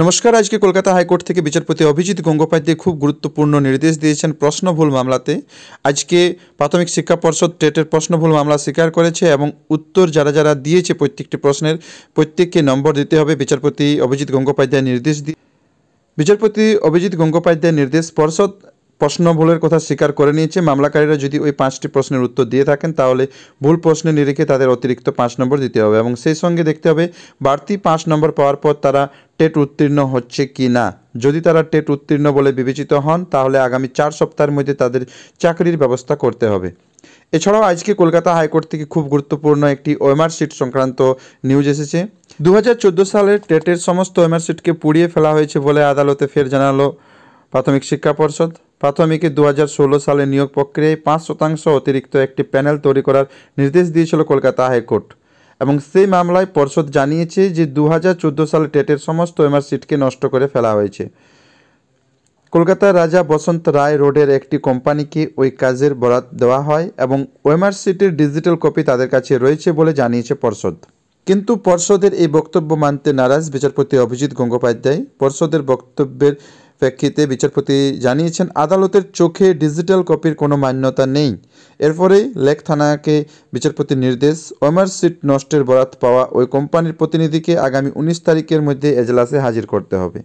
নমস্কার আজকে কলকাতা হাইকোর্ট থেকে বিচারপতি অভিজিৎ গঙ্গোপাধ্যায় খুব গুরুত্বপূর্ণ নির্দেশ দিয়েছেন প্রশ্ন ভুল মামলাতে আজকে প্রাথমিক শিক্ষা পর্ষদ টেটের প্রশ্ন ভুল মামলা স্বীকার করেছে এবং উত্তর যারা যারা দিয়েছে প্রত্যেকটি প্রশ্নের প্রত্যেককে নম্বর দিতে হবে বিচারপতি অভিজিৎ গঙ্গোপাধ্যায় নির্দেশ দিয়ে বিচারপতি অভিজিৎ গঙ্গোপাধ্যায় নির্দেশ পর্ষদ প্রশ্ন ভুলের কথা স্বীকার করে নিয়েছে মামলাকারীরা যদি ওই পাঁচটি প্রশ্নের উত্তর দিয়ে থাকেন তাহলে ভুল প্রশ্নের নিরিখে তাদের অতিরিক্ত পাঁচ নম্বর দিতে হবে এবং সেই সঙ্গে দেখতে হবে বাড়তি পাঁচ নম্বর পাওয়ার পর তারা টেট উত্তীর্ণ হচ্ছে কি না যদি তারা টেট উত্তীর্ণ বলে বিবেচিত হন তাহলে আগামী চার সপ্তাহের মধ্যে তাদের চাকরির ব্যবস্থা করতে হবে এছাড়াও আজকে কলকাতা হাইকোর্ট থেকে খুব গুরুত্বপূর্ণ একটি ওয়েমার সিট সংক্রান্ত নিউজ এসেছে দু হাজার সালে টেটের সমস্ত ওয়েমার সিটকে পুড়িয়ে ফেলা হয়েছে বলে আদালতে ফের জানালো প্রাথমিক শিক্ষা পর্ষদ প্রাথমিকে দু সালে নিয়োগ প্রক্রিয়ায় পাঁচ শতাংশ অতিরিক্ত একটি প্যানেল তৈরি করার নির্দেশ দিয়েছিল কলকাতা হাইকোর্ট এবং সেই মামলায় পর্ষদ জানিয়েছে যে দু সালে টেটের সমস্ত সিটকে নষ্ট করে ফেলা হয়েছে কলকাতার রাজা বসন্ত রায় রোডের একটি কোম্পানিকে ওই কাজের বরাত দেওয়া হয় এবং ওয়েমার সিটির ডিজিটাল কপি তাদের কাছে রয়েছে বলে জানিয়েছে পর্ষদ কিন্তু পর্ষদের এই বক্তব্য মানতে নারাজ বিচারপতি অভিজিৎ গঙ্গোপাধ্যায় পর্ষদের বক্তব্যের প্রেক্ষিতে বিচারপতি জানিয়েছেন আদালতের চোখে ডিজিটাল কপির কোনো মান্যতা নেই এরপরেই লেক থানাকে বিচারপতির নির্দেশ ওমার সিট নষ্টের বরাত পাওয়া ওই কোম্পানির প্রতিনিধিকে আগামী উনিশ তারিখের মধ্যে এজলাসে হাজির করতে হবে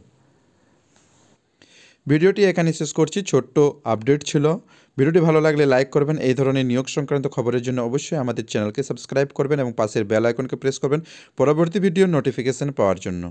ভিডিওটি এখানে শেষ করছি ছোট্ট আপডেট ছিল ভিডিওটি ভালো লাগলে লাইক করবেন এই ধরনের নিয়োগ সংক্রান্ত খবরের জন্য অবশ্যই আমাদের চ্যানেলকে সাবস্ক্রাইব করবেন এবং পাশের বেল আইকনকে প্রেস করবেন পরবর্তী ভিডিও নোটিফিকেশন পাওয়ার জন্য